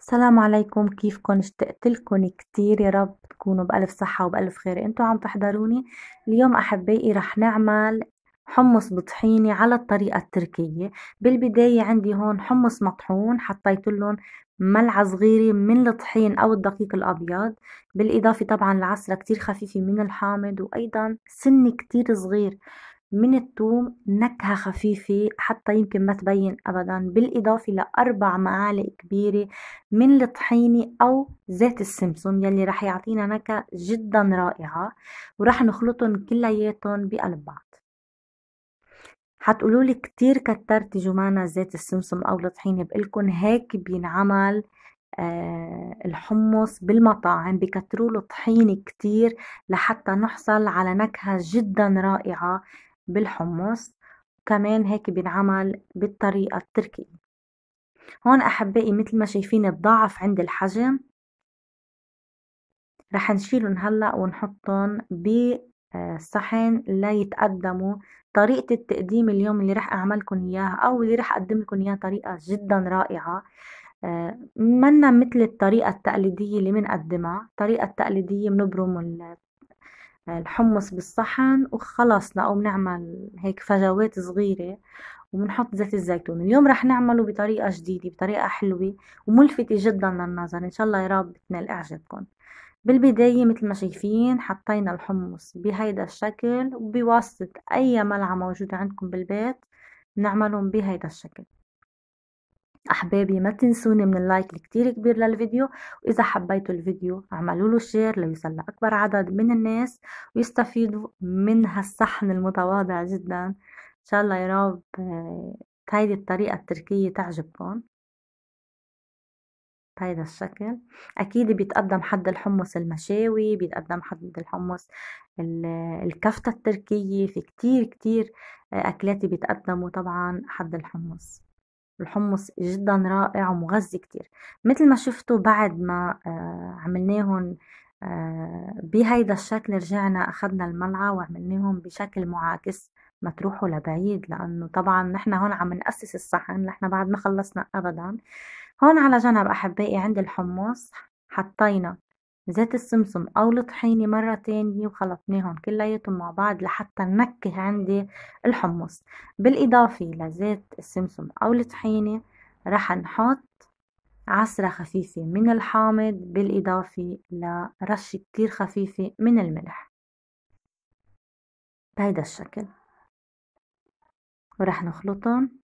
السلام عليكم كيفكم اشتقت لكم كتير يا رب تكونوا بألف صحة وبألف خير انتوا عم تحضروني اليوم أحبائي رح نعمل حمص بطحينة على الطريقة التركية بالبداية عندي هون حمص مطحون حطيت لهم ملعقة صغيرة من الطحين أو الدقيق الأبيض بالإضافة طبعا لعصرة كتير خفيفة من الحامض وأيضا سن كتير صغير من الثوم نكهة خفيفة حتى يمكن ما تبين أبدا بالإضافة لأربع معالق كبيرة من الطحينة أو زيت السمسم يلي رح يعطينا نكهة جدا رائعة ورح نخلطهم كلياتهم بقلب بعض حتقولوا لي كثير كترتي جمانة زيت السمسم أو الطحينة بقلكن هيك بينعمل آه الحمص بالمطاعم بكتروا له طحينة كثير لحتى نحصل على نكهة جدا رائعة بالحمص وكمان هيك بينعمل بالطريقة التركية هون أحبائي مثل ما شايفين الضعف عند الحجم رح نشيلهم هلأ ونحطهم بالصحن ليتقدموا طريقة التقديم اليوم اللي رح أعملكم إياها أو اللي رح أقدم لكم إياها طريقة جدا رائعة منا مثل الطريقة التقليدية اللي منقدمها الطريقة التقليدية منبرم الحمص بالصحن وخلصنا او بنعمل هيك فجوات صغيرة وبنحط زيت الزيتون اليوم رح نعمله بطريقة جديدة بطريقة حلوة وملفتة جدا للنظر إن شاء الله يا رب تنال إعجابكم بالبداية مثل ما شايفين حطينا الحمص بهيدا الشكل وبواسطة أي ملعقة موجودة عندكم بالبيت بنعملهم بهيدا الشكل احبابي ما تنسوني من اللايك الكتير كبير للفيديو واذا حبيتوا الفيديو اعملوا له شير ليوصل لاكبر عدد من الناس ويستفيدوا من هالصحن المتواضع جدا ان شاء الله يا رب هيدي آه، الطريقة التركية تعجبكم بهيدا الشكل اكيد بيتقدم حد الحمص المشاوي بيتقدم حد الحمص الكفتة التركية في كتير كتير آه، اكلات بيتقدموا طبعا حد الحمص الحمص جدا رائع ومغذي كتير مثل ما شفتوا بعد ما آه، عملناهم آه، بهيدا الشكل رجعنا اخذنا الملعقة وعملناهم بشكل معاكس ما تروحوا لبعيد لأنه طبعا نحن هون عم نأسس الصحن نحن بعد ما خلصنا أبدا هون على جنب أحبائي عند الحمص حطينا زيت السمسم او الطحينه مره تانية وخلطناهم كلياتهم مع بعض لحتى ننكه عندي الحمص بالاضافه لزيت السمسم او الطحينه رح نحط عصرة خفيفة من الحامض بالإضافة لرشة كتير خفيفة من الملح بهيدا الشكل ورح نخلطهم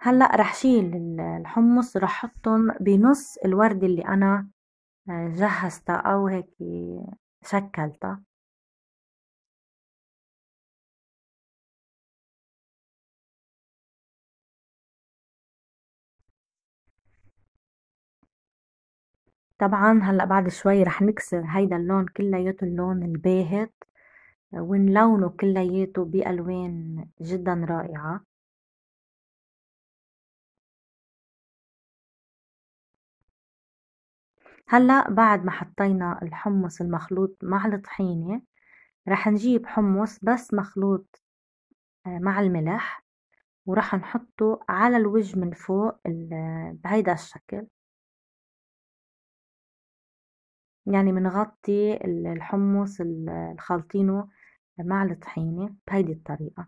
هلأ رح شيل الحمص رح حطهم بنص الوردة اللي أنا آه، جهزتها أو هيك شكلتها طبعا هلا بعد شوي رح نكسر هيدا اللون كلياته اللون الباهت آه، ونلونه كلياته بألوان جدا رائعة هلا بعد ما حطينا الحمص المخلوط مع الطحينة رح نجيب حمص بس مخلوط آه، مع الملح ورح نحطه على الوجه من فوق بهيدا الشكل يعني بنغطي الحمص الخالطينه مع الطحينة بهيدي الطريقة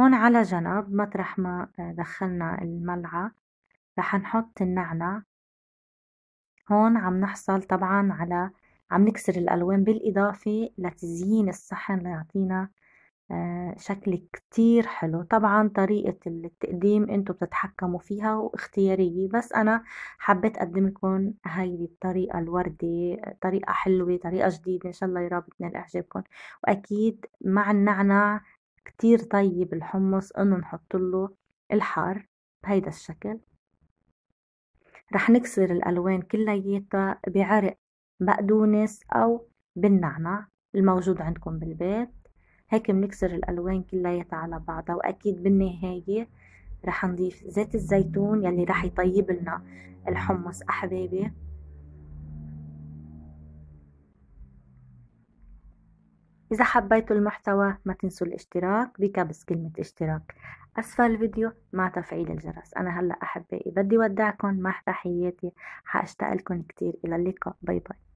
هون على جنب مطرح ما دخلنا الملعقة رح نحط النعنع هون عم نحصل طبعا على عم نكسر الألوان بالإضافة لتزيين الصحن ليعطينا آه، شكل كتير حلو طبعا طريقة التقديم انتو بتتحكموا فيها واختيارية بس انا حبيت اقدم لكم هيدي الطريقة الوردي طريقة حلوة طريقة جديدة ان شاء الله يرابطنا لاعجابكم واكيد مع النعنع كتير طيب الحمص انه نحط له الحار بهيدا الشكل رح نكسر الألوان كلياتها بعرق بقدونس أو بالنعنع الموجود عندكم بالبيت هيك بنكسر الألوان كلياتها على بعضها وأكيد بالنهاية رح نضيف زيت الزيتون يلي رح يطيب لنا الحمص أحبابي إذا حبيتوا المحتوى ما تنسوا الاشتراك بكبس كلمة اشتراك أسفل الفيديو مع تفعيل الجرس أنا هلأ أحبائي بدي ودعكم مع تحياتي حأشتاق لكم كتير إلى اللقاء باي باي